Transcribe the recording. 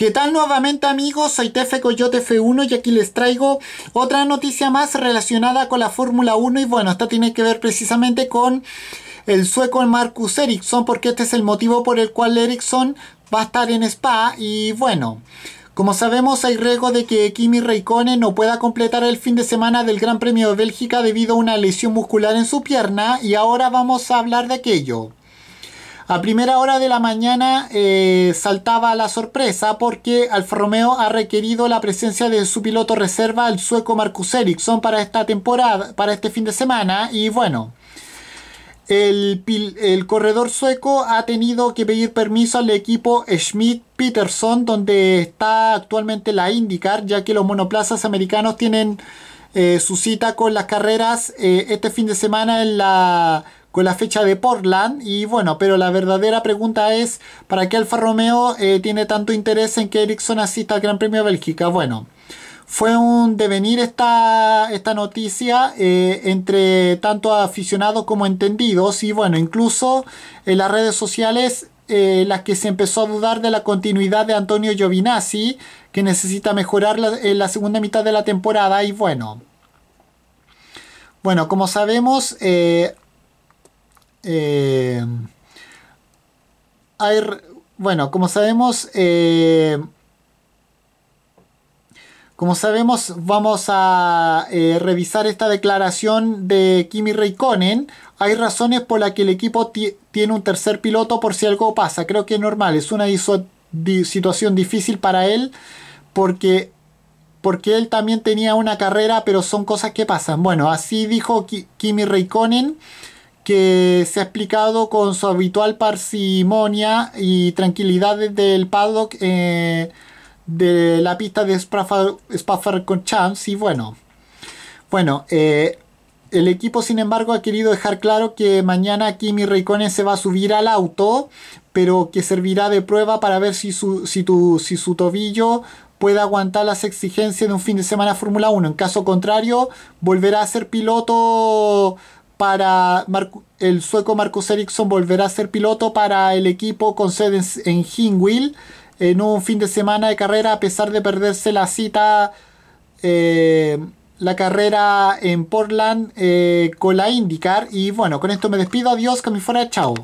¿Qué tal nuevamente amigos? Soy Tefe Coyote F1 y aquí les traigo otra noticia más relacionada con la Fórmula 1 y bueno, esta tiene que ver precisamente con el sueco Marcus Ericsson porque este es el motivo por el cual Ericsson va a estar en Spa y bueno... Como sabemos hay riesgo de que Kimi Raikkonen no pueda completar el fin de semana del Gran Premio de Bélgica debido a una lesión muscular en su pierna y ahora vamos a hablar de aquello. A primera hora de la mañana eh, saltaba la sorpresa porque Alfa Romeo ha requerido la presencia de su piloto reserva, el sueco Marcus Ericsson, para esta temporada, para este fin de semana. Y bueno, el, corredor sueco ha tenido que pedir permiso al equipo Schmidt-Peterson, donde está actualmente la IndyCar, ya que los monoplazas americanos tienen eh, su cita con las carreras eh, este fin de semana en la con la fecha de Portland. Y bueno, pero la verdadera pregunta es, ¿para qué Alfa Romeo eh, tiene tanto interés en que Ericsson asista al Gran Premio de Bélgica? Bueno, fue un devenir esta, esta noticia eh, entre tanto aficionados como entendidos. Y bueno, incluso en las redes sociales... Eh, las que se empezó a dudar de la continuidad de Antonio Giovinazzi, que necesita mejorar en la segunda mitad de la temporada. Y bueno, bueno, como sabemos, eh, bueno, como sabemos, eh, como sabemos, vamos a eh, revisar esta declaración de Kimi Raikkonen. Hay razones por las que el equipo tiene un tercer piloto por si algo pasa. Creo que es normal, es una situación difícil para él porque, porque él también tenía una carrera, pero son cosas que pasan. Bueno, así dijo Kimi Raikkonen que se ha explicado con su habitual parsimonia y tranquilidad desde el paddock eh, de la pista de con chance y bueno, bueno, eh, el equipo sin embargo ha querido dejar claro que mañana Kimi Raikkonen se va a subir al auto, pero que servirá de prueba para ver si su, si si su tobillo puede aguantar las exigencias de un fin de semana Fórmula 1. En caso contrario, volverá a ser piloto para el sueco Marcus Eriksson volverá a ser piloto para el equipo con sede en Hingwil en un fin de semana de carrera a pesar de perderse la cita eh, la carrera en Portland eh, con la IndyCar y bueno con esto me despido adiós que me fuera chao